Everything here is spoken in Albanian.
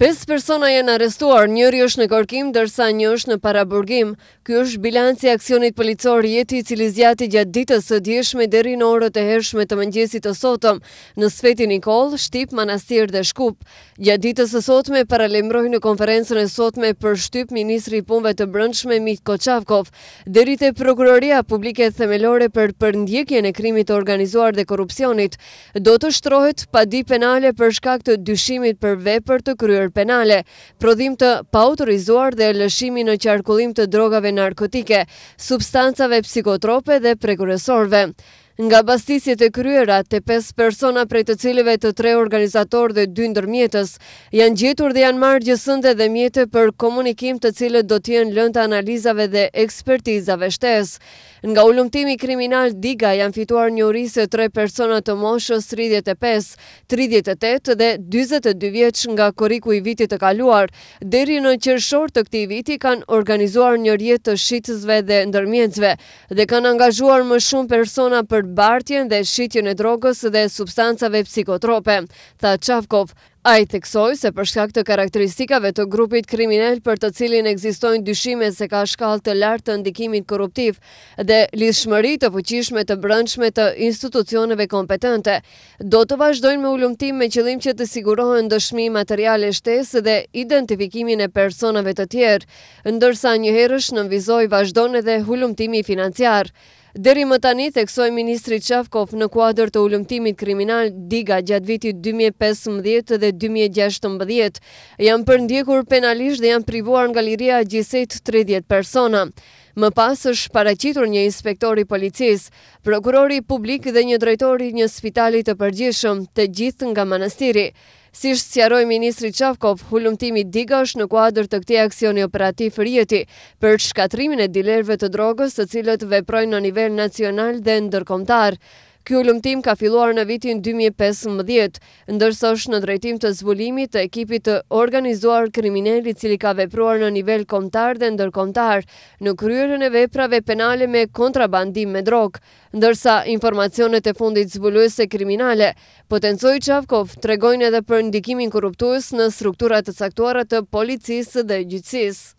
Pesë persona janë arrestuar, njëri është në kërkim dërsa një është në paraburgim. Ky është bilanci i aksionit policor i jetë i cili zgjati gjatë ditës së djeshme deri në orët e hershme të mëngjesit të sotëm në Sveti Nikoll, Shtip, Manastir dhe Shkup. Gjatë ditës së sotme para në konferencën e sotme për shtyp ministri i Punëve të Brendshme Mit Koçavkov, deri te Prokuroria Publike Themelore për përndjekjen e krimit të organizuar dhe korrupsionit, do të shtrohet padi penale për shkak të dyshimit për vepër të kryer penale, prodhim të pa autorizuar dhe lëshimi në qarkullim të drogave narkotike, substancave psikotrope dhe prekuresorve. Nga bastisjet e kryera, të pes persona prej të cilive të tre organizator dhe dy ndërmjetës, janë gjetur dhe janë marrë gjësënde dhe dhe mjetë për komunikim të cilët do tjenë lënë analizave dhe ekspertizave shtesë. Nga ullumtimi kriminal diga janë fituar një rrisë tre persona të moshës 35, 38 dhe 22 vjeç nga koriku i vitit të kaluar, deri në qërshor të këti viti kanë organizuar një rjetë të shqitësve dhe ndërmjetësve dhe kanë angazhuar më shumë persona për bartjen dhe shqitjen e drogës dhe substancave psikotrope, tha Qafkov. A i theksoj se përshkak të karakteristikave të grupit kriminell për të cilin egzistojnë dyshime se ka shkall të lartë të ndikimit korruptiv dhe lishmëri të fuqishme të brëndshme të institucioneve kompetente. Do të vazhdojnë me ullumtim me qëllim që të sigurohen dëshmi materiale shtesë dhe identifikimin e personave të tjerë, ndërsa njëherësh në mvizoj vazhdojnë edhe ullumtimi financiarë. Deri më tani, theksoj Ministri Qafkov në kuadër të ullumtimit kriminal Diga gjatë vitit 2015 dhe 2016, janë përndjekur penalisht dhe janë privuar nga liria gjisit 30 persona. Më pas është paracitur një inspektori policis, prokurori publik dhe një drejtori një spitalit të përgjishëm të gjithë nga manastiri. Si shësjaroj Ministri Qafkov, hullumtimi diga është në kuadrë të këti aksioni operativ rjeti për shkatrimin e dilerve të drogës të cilët veprojnë në nivel nacional dhe ndërkomtarë. Ky lëmtim ka filluar në vitin 2015, ndërsa është në drejtim të zbulimit të ekipit të organizuar kriminelli cili ka vepruar në nivel komtar dhe ndërkomtar në kryerën e veprave penale me kontrabandim me drogë, ndërsa informacionet e fundit zbuluese kriminale, potencoj Qavkov tregojnë edhe për ndikimin korruptuës në strukturat të caktuarat të policisë dhe gjithësisë.